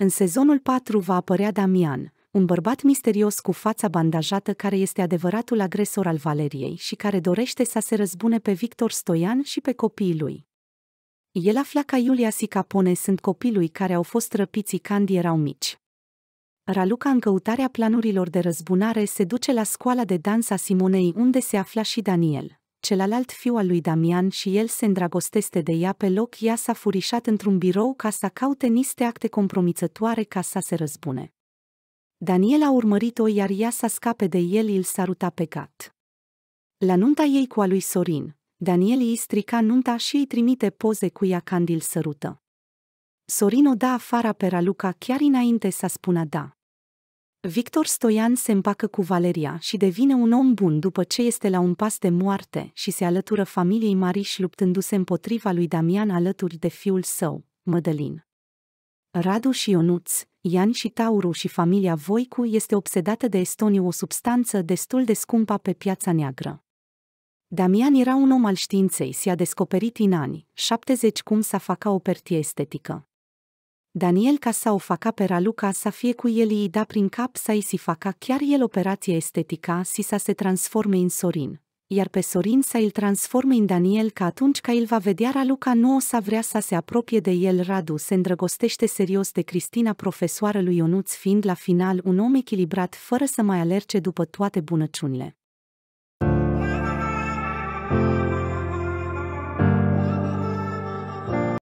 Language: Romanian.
În sezonul 4 va apărea Damian, un bărbat misterios cu fața bandajată care este adevăratul agresor al Valeriei și care dorește să se răzbune pe Victor Stoian și pe copiii lui. El afla că Iulia și Capone sunt copilului care au fost răpiți când erau mici. Raluca în căutarea planurilor de răzbunare se duce la școala de dans a Simonei unde se afla și Daniel celălalt fiu al lui Damian și el se îndrăgostește de ea pe loc, ea s-a furișat într-un birou ca să caute niște acte compromițătoare ca să se răzbune. Daniel a urmărit-o iar ea s-a scape de el îl saruta pe gat. La nunta ei cu a lui Sorin, Daniel îi strica nunta și îi trimite poze cu ea când îl sărută. Sorin o da afară pe Raluca chiar înainte să spună da. Victor Stoian se împacă cu Valeria și devine un om bun după ce este la un pas de moarte și se alătură familiei Mariș luptându-se împotriva lui Damian alături de fiul său, Mădălin. Radu și Ionuț, Ian și Tauru și familia Voicu este obsedată de Estoniu o substanță destul de scumpă pe piața neagră. Damian era un om al științei și a descoperit în anii 70 cum să facă o pertie estetică. Daniel ca să o faca pe Raluca să fie cu el îi da prin cap să îi si faca chiar el operația estetică si să se transforme în Sorin. Iar pe Sorin să îl transforme în Daniel ca atunci ca îl va vedea Raluca nu o să vrea să se apropie de el Radu se îndrăgostește serios de Cristina profesoară lui Ionuț fiind la final un om echilibrat fără să mai alerge după toate bunăciunile.